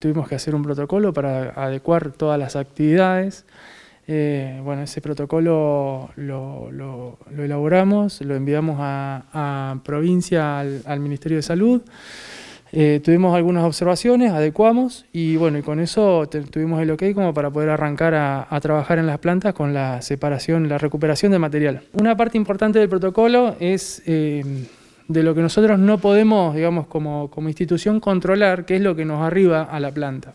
Tuvimos que hacer un protocolo para adecuar todas las actividades. Eh, bueno, ese protocolo lo, elaboramos, lo enviamos a, provincia, al, Ministerio de Salud. Eh, tuvimos algunas observaciones, adecuamos y bueno, y con eso tuvimos el ok como para poder arrancar a, trabajar en las plantas con la separación, la recuperación de material. Una parte importante del protocolo es... Eh, de lo que nosotros no podemos, digamos, como, institución controlar, que es lo que nos arriba a la planta,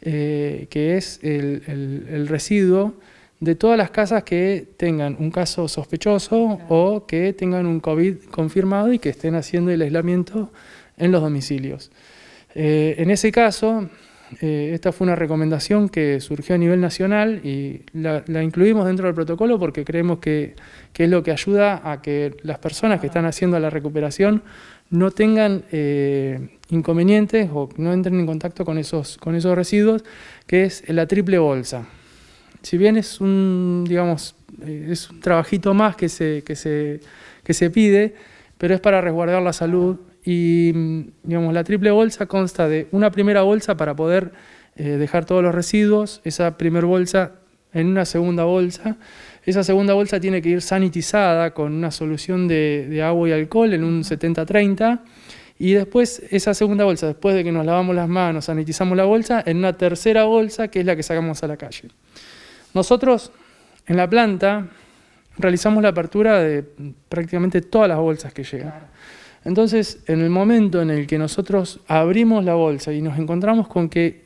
eh, que es el, residuo de todas las casas que tengan un caso sospechoso o que tengan un COVID confirmado y que estén haciendo el aislamiento en los domicilios. Eh, en ese caso, eh, esta fue una recomendación que surgió a nivel nacional y la, incluimos dentro del protocolo porque creemos que, es lo que ayuda a que las personas que están haciendo la recuperación no tengan eh, inconvenientes o no entren en contacto con esos, con esos residuos, que es la triple bolsa. Si bien es un, digamos, eh, es un trabajito más que se, se, que se pide, pero es para resguardar la salud y mm, digamos, la triple bolsa consta de una primera bolsa para poder eh, dejar todos los residuos, esa primera bolsa en una segunda bolsa. Esa segunda bolsa tiene que ir sanitizada con una solución de, agua y alcohol en un 70-30. Y después, esa segunda bolsa, después de que nos lavamos las manos, sanitizamos la bolsa, en una tercera bolsa que es la que sacamos a la calle. Nosotros en la planta realizamos la apertura de mm, prácticamente todas las bolsas que llegan. Entonces, en el momento en el que nosotros abrimos la bolsa y nos encontramos con que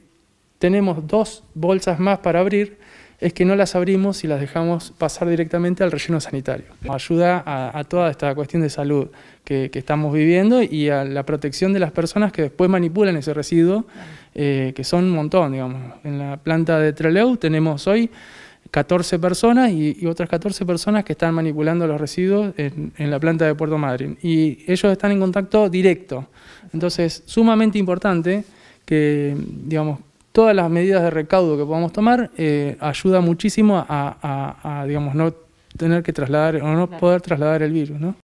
tenemos dos bolsas más para abrir, es que no las abrimos y las dejamos pasar directamente al relleno sanitario. Ayuda a, toda esta cuestión de salud que, estamos viviendo y a la protección de las personas que después manipulan ese residuo, eh, que son un montón, digamos. En la planta de Trelew tenemos hoy 14 personas y, otras 14 personas que están manipulando los residuos en, la planta de Puerto Madryn. Y ellos están en contacto directo. Entonces, sumamente importante que, digamos, todas las medidas de recaudo que podamos tomar eh, ayuda muchísimo a, a, digamos, no tener que trasladar o no poder trasladar el virus, ¿no?